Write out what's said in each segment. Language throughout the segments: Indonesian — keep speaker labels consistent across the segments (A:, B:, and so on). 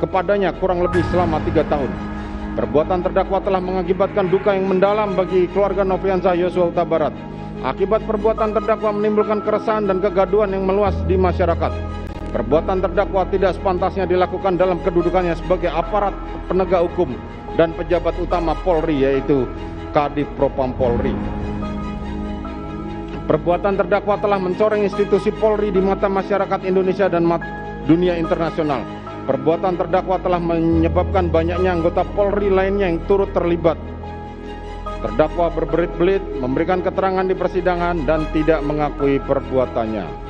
A: kepadanya kurang lebih selama tiga tahun. Perbuatan terdakwa telah mengakibatkan duka yang mendalam bagi keluarga Novian Yosua Huta Barat. Akibat perbuatan terdakwa menimbulkan keresahan dan kegaduhan yang meluas di masyarakat. Perbuatan terdakwa tidak sepantasnya dilakukan dalam kedudukannya sebagai aparat penegak hukum dan pejabat utama Polri yaitu Kadif Propam Polri. Perbuatan terdakwa telah mencoreng institusi Polri di mata masyarakat Indonesia dan dunia internasional. Perbuatan terdakwa telah menyebabkan banyaknya anggota Polri lainnya yang turut terlibat. Terdakwa berbelit-belit, memberikan keterangan di persidangan, dan tidak mengakui perbuatannya.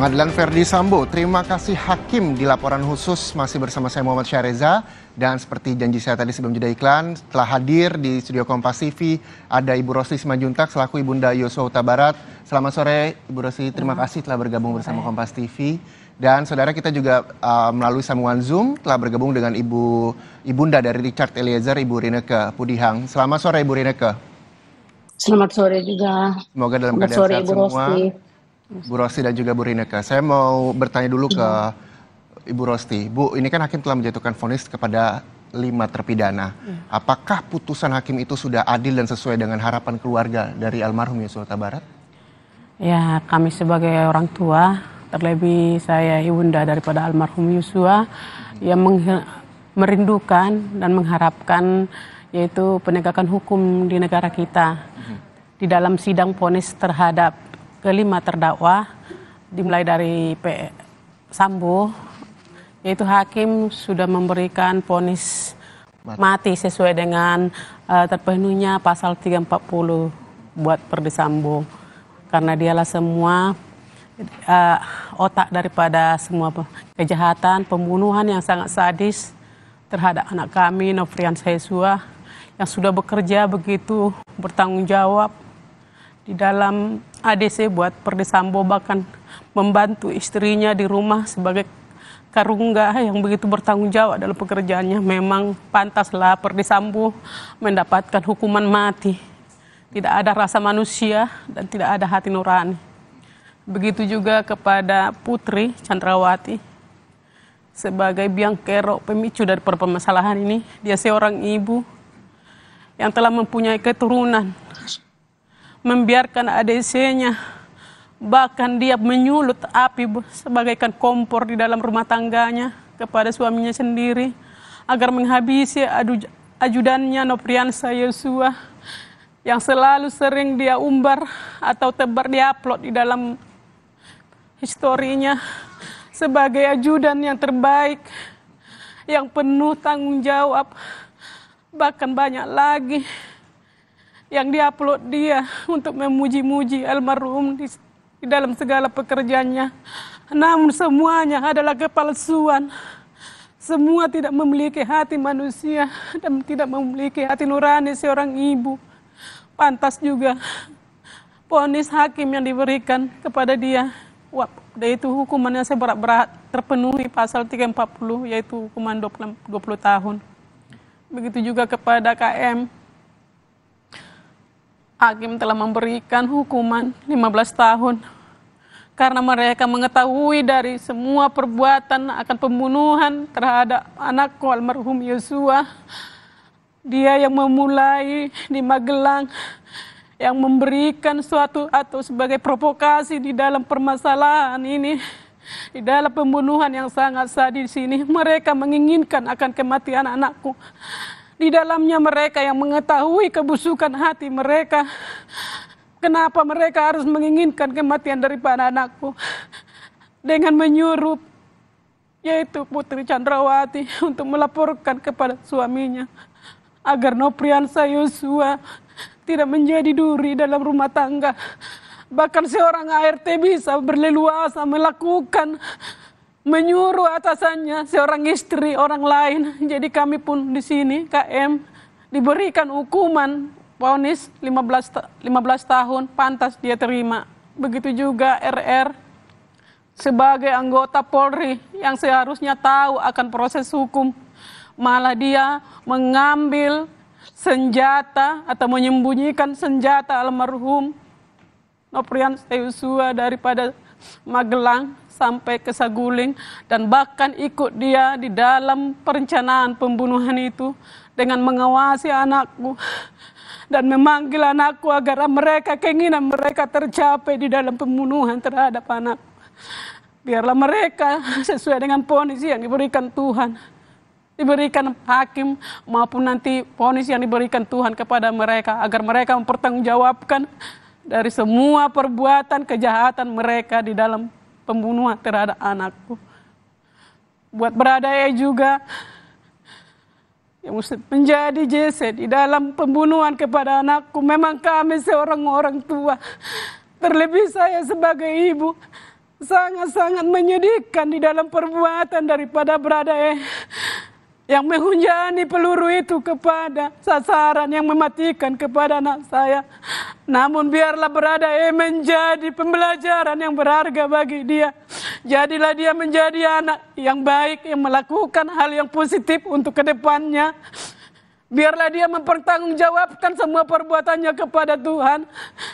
A: Pengadilan Verdi Sambo, terima kasih hakim di laporan khusus masih bersama saya Muhammad Syareza dan seperti janji saya tadi sebelum jeda iklan telah hadir di studio Kompas TV ada Ibu Rosli Simajuntak selaku Ibunda Yosua Uta Barat. Selamat sore Ibu Rosli, terima kasih telah bergabung bersama Kompas TV dan saudara kita juga uh, melalui sambungan Zoom telah bergabung dengan Ibu Ibunda dari Richard Eliezer, Ibu Rineke Pudihang. Selamat sore Ibu Rineke.
B: Selamat sore juga.
A: Semoga dalam Selamat keadaan sore, sehat Ibu semua. Rosti. Bu Rosti dan juga Bu Rineka, Saya mau bertanya dulu ke iya. Ibu Rosti. Bu, ini kan hakim telah menjatuhkan vonis kepada lima terpidana. Iya. Apakah putusan hakim itu sudah adil dan sesuai dengan harapan keluarga dari almarhum Yosua Tabarat?
C: Ya, kami sebagai orang tua, terlebih saya ibunda daripada almarhum Yosua, hmm. yang merindukan dan mengharapkan yaitu penegakan hukum di negara kita. Hmm. Di dalam sidang ponis terhadap kelima terdakwa dimulai dari P. Sambo yaitu hakim sudah memberikan ponis mati. mati sesuai dengan uh, terpenuhnya pasal 340 buat Perdi Sambo karena dialah semua uh, otak daripada semua kejahatan pembunuhan yang sangat sadis terhadap anak kami Nofrian Sesua yang sudah bekerja begitu bertanggung jawab di dalam ADC buat Perdisambo bahkan membantu istrinya di rumah sebagai Karungga yang begitu bertanggung jawab dalam pekerjaannya memang pantaslah Perdisambo mendapatkan hukuman mati. Tidak ada rasa manusia dan tidak ada hati nurani. Begitu juga kepada Putri Chandrawati sebagai biang kerok pemicu dari permasalahan ini. Dia seorang ibu yang telah mempunyai keturunan membiarkan ADC-nya bahkan dia menyulut api sebagaikan kompor di dalam rumah tangganya kepada suaminya sendiri agar menghabisi adu, ajudannya Nopriansa Yosua yang selalu sering dia umbar atau tebar di upload di dalam historinya sebagai ajudan yang terbaik yang penuh tanggung jawab bahkan banyak lagi yang dia diupload dia untuk memuji-muji almarhum di, di dalam segala pekerjaannya. Namun semuanya adalah kepalsuan. Semua tidak memiliki hati manusia dan tidak memiliki hati nurani seorang ibu. Pantas juga ponis hakim yang diberikan kepada dia. Wah, yaitu hukumannya seberat-berat terpenuhi pasal 340 yaitu hukuman 20 tahun. Begitu juga kepada KM hakim telah memberikan hukuman 15 tahun karena mereka mengetahui dari semua perbuatan akan pembunuhan terhadap anakku almarhum Yosua. Dia yang memulai di Magelang, yang memberikan suatu atau sebagai provokasi di dalam permasalahan ini. Di dalam pembunuhan yang sangat sadis ini, mereka menginginkan akan kematian anakku. Di dalamnya mereka yang mengetahui kebusukan hati mereka. Kenapa mereka harus menginginkan kematian dari daripada anakku? Dengan menyuruh yaitu Putri Chandrawati untuk melaporkan kepada suaminya agar Nopriansa Yosua tidak menjadi duri dalam rumah tangga. Bahkan seorang ART bisa berleluasa melakukan menyuruh atasannya seorang istri orang lain. Jadi kami pun di sini KM diberikan hukuman ponis 15 15 tahun pantas dia terima. Begitu juga RR sebagai anggota Polri yang seharusnya tahu akan proses hukum malah dia mengambil senjata atau menyembunyikan senjata almarhum Noprian Yosua daripada Magelang sampai ke Saguling dan bahkan ikut dia di dalam perencanaan pembunuhan itu dengan mengawasi anakku dan memanggil anakku agar mereka keinginan mereka tercapai di dalam pembunuhan terhadap anak. Biarlah mereka sesuai dengan ponisi yang diberikan Tuhan. Diberikan hakim maupun nanti ponis yang diberikan Tuhan kepada mereka. Agar mereka mempertanggungjawabkan dari semua perbuatan kejahatan mereka di dalam pembunuhan terhadap anakku. Buat beradaya juga yang menjadi JC di dalam pembunuhan kepada anakku. Memang kami seorang orang tua, terlebih saya sebagai ibu, sangat-sangat menyedihkan di dalam perbuatan daripada berada yang menghunjani peluru itu kepada sasaran yang mematikan kepada anak saya. Namun biarlah berada eh, menjadi pembelajaran yang berharga bagi dia. Jadilah dia menjadi anak yang baik, yang melakukan hal yang positif untuk kedepannya. Biarlah dia mempertanggungjawabkan semua perbuatannya kepada Tuhan.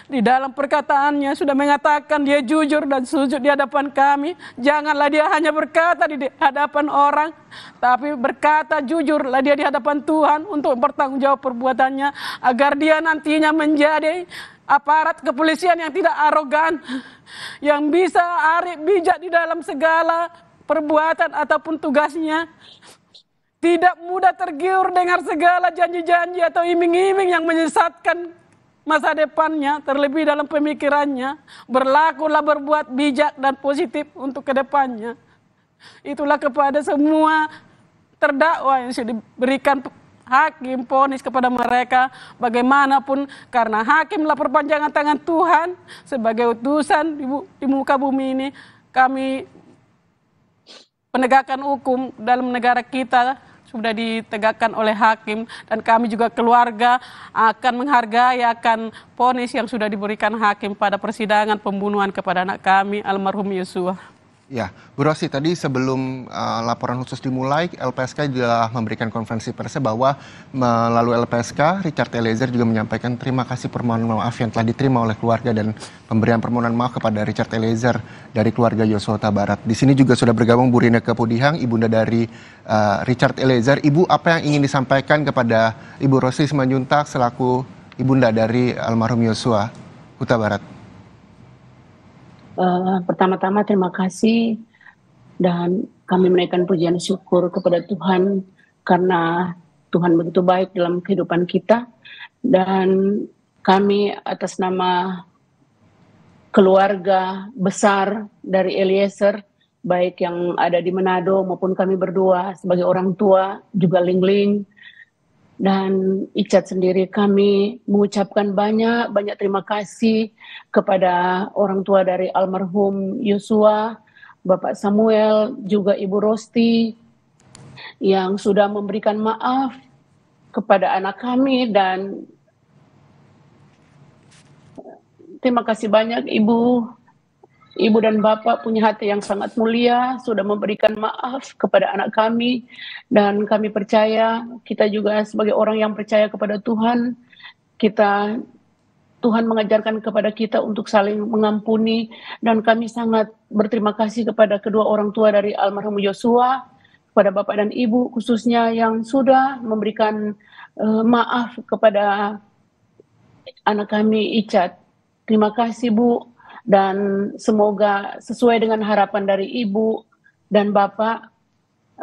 C: Di dalam perkataannya sudah mengatakan dia jujur dan sujud di hadapan kami. Janganlah dia hanya berkata di hadapan orang. Tapi berkata jujurlah dia di hadapan Tuhan untuk mempertanggungjawab perbuatannya. Agar dia nantinya menjadi aparat kepolisian yang tidak arogan. Yang bisa arif bijak di dalam segala perbuatan ataupun tugasnya. Tidak mudah tergiur dengan segala janji-janji atau iming-iming yang menyesatkan masa depannya, terlebih dalam pemikirannya. Berlakulah berbuat bijak dan positif untuk kedepannya. Itulah kepada semua terdakwa yang sudah diberikan hakim ponis kepada mereka bagaimanapun karena hakimlah perpanjangan tangan Tuhan sebagai utusan di muka bumi ini kami penegakan hukum dalam negara kita sudah ditegakkan oleh hakim dan kami juga keluarga akan menghargai akan ponis yang sudah diberikan hakim pada persidangan pembunuhan kepada anak kami almarhum Yosua.
A: Ya, Bu Rosi, tadi sebelum uh, laporan khusus dimulai, LPSK juga memberikan konferensi pers bahwa melalui LPSK, Richard Eliezer juga menyampaikan terima kasih permohonan maaf yang telah diterima oleh keluarga dan pemberian permohonan maaf kepada Richard Eliezer dari keluarga Yosua Barat. Di sini juga sudah bergabung Bu Rina Kepudihang, ibunda dari uh, Richard Eliezer. Ibu, apa yang ingin disampaikan kepada Ibu Rosi Simanjuntak selaku ibunda dari almarhum Yosua Huta Barat?
B: Eh, pertama-tama terima kasih dan kami menaikkan pujian syukur kepada Tuhan karena Tuhan begitu baik dalam kehidupan kita dan kami atas nama keluarga besar dari Eliezer baik yang ada di Manado maupun kami berdua sebagai orang tua juga Lingling -ling, dan Icat sendiri kami mengucapkan banyak banyak terima kasih kepada orang tua dari almarhum Yosua, Bapak Samuel, juga Ibu Rosti yang sudah memberikan maaf kepada anak kami dan terima kasih banyak Ibu Ibu dan Bapak punya hati yang sangat mulia, sudah memberikan maaf kepada anak kami, dan kami percaya kita juga sebagai orang yang percaya kepada Tuhan, kita Tuhan mengajarkan kepada kita untuk saling mengampuni, dan kami sangat berterima kasih kepada kedua orang tua dari almarhum Yosua, kepada Bapak dan Ibu khususnya yang sudah memberikan uh, maaf kepada anak kami Icat. Terima kasih Bu dan semoga sesuai dengan harapan dari Ibu dan Bapak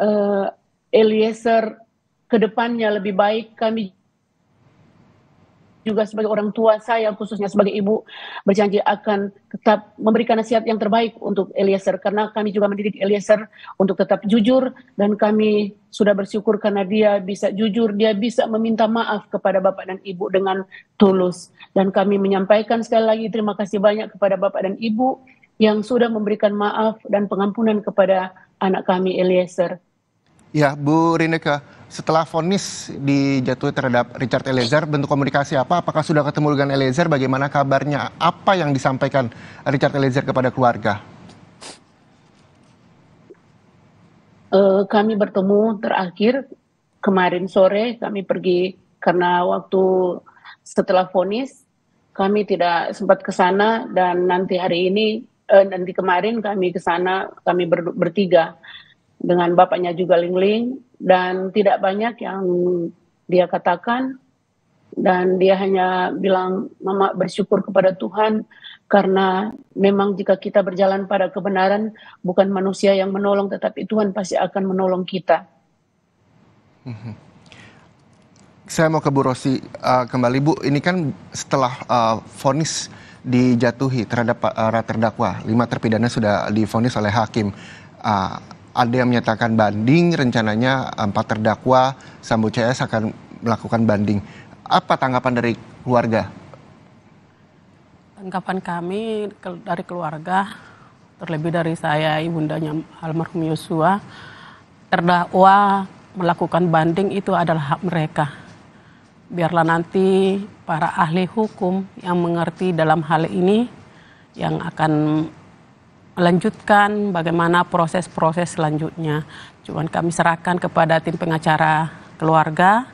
B: eh, Eliezer ke depannya lebih baik kami juga sebagai orang tua saya khususnya sebagai ibu berjanji akan tetap memberikan nasihat yang terbaik untuk Eliezer karena kami juga mendidik Eliezer untuk tetap jujur dan kami sudah bersyukur karena dia bisa jujur, dia bisa meminta maaf kepada Bapak dan Ibu dengan tulus dan kami menyampaikan sekali lagi terima kasih banyak kepada Bapak dan Ibu yang sudah memberikan maaf dan pengampunan kepada anak kami Eliezer.
A: Ya, Bu Rineka, setelah vonis dijatuhi terhadap Richard Eliezer, bentuk komunikasi apa? Apakah sudah ketemu dengan Eliezer? Bagaimana kabarnya? Apa yang disampaikan Richard Eliezer kepada keluarga?
B: Uh, kami bertemu terakhir kemarin sore. Kami pergi karena waktu setelah vonis kami tidak sempat ke sana dan nanti hari ini uh, nanti kemarin kami ke sana kami ber, bertiga dengan bapaknya juga Lingling dan tidak banyak yang dia katakan dan dia hanya bilang mama bersyukur kepada Tuhan karena memang jika kita berjalan pada kebenaran bukan manusia yang menolong tetapi Tuhan pasti akan menolong kita.
A: Mm-hmm. Saya mau ke Bu Rosi uh, kembali Bu, ini kan setelah uh, vonis dijatuhi terhadap para uh, terdakwa, lima terpidana sudah divonis oleh hakim. Uh, ada yang menyatakan banding, rencananya empat terdakwa Sambo CS akan melakukan banding. Apa tanggapan dari keluarga?
C: Tanggapan kami dari keluarga, terlebih dari saya, ibundanya almarhum Yosua, terdakwa melakukan banding itu adalah hak mereka. Biarlah nanti para ahli hukum yang mengerti dalam hal ini yang akan lanjutkan bagaimana proses-proses selanjutnya. cuma kami serahkan kepada tim pengacara keluarga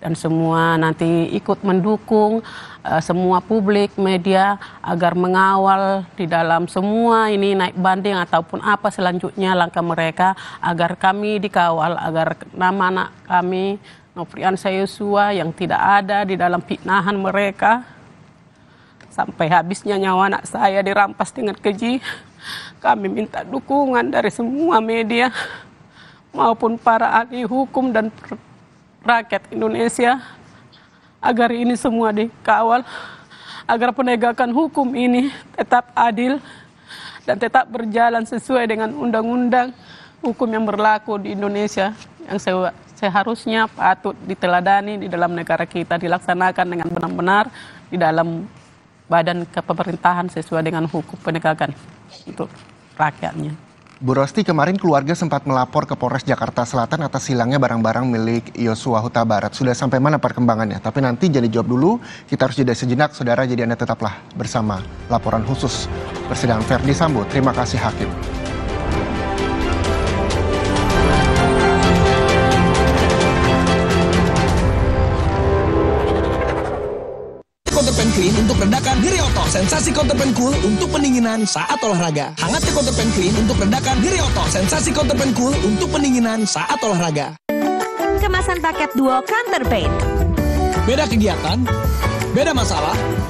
C: dan semua nanti ikut mendukung uh, semua publik media agar mengawal di dalam semua ini naik banding ataupun apa selanjutnya langkah mereka agar kami dikawal agar nama anak kami Nofrian Sayusua yang tidak ada di dalam fitnahan mereka sampai habisnya nyawa anak saya dirampas dengan keji. Kami minta dukungan dari semua media maupun para ahli hukum dan rakyat Indonesia agar ini semua dikawal agar penegakan hukum ini tetap adil dan tetap berjalan sesuai dengan undang-undang hukum yang berlaku di Indonesia yang seharusnya patut diteladani di dalam negara kita dilaksanakan dengan benar-benar di dalam badan kepemerintahan sesuai dengan hukum penegakan untuk rakyatnya.
A: Bu Rosti, kemarin keluarga sempat melapor ke Polres Jakarta Selatan atas hilangnya barang-barang milik Yosua Huta Barat. Sudah sampai mana perkembangannya? Tapi nanti jadi jawab dulu, kita harus jeda sejenak. Saudara, jadi Anda tetaplah bersama laporan khusus persidangan Verdi Sambo. Terima kasih Hakim. Sensasi Counter Cool untuk pendinginan saat olahraga. Hangatnya Counter Pain Clean untuk redakan diri otot. Sensasi Counter Cool untuk pendinginan saat olahraga.
B: Kemasan paket duo Counter Beda kegiatan, beda masalah,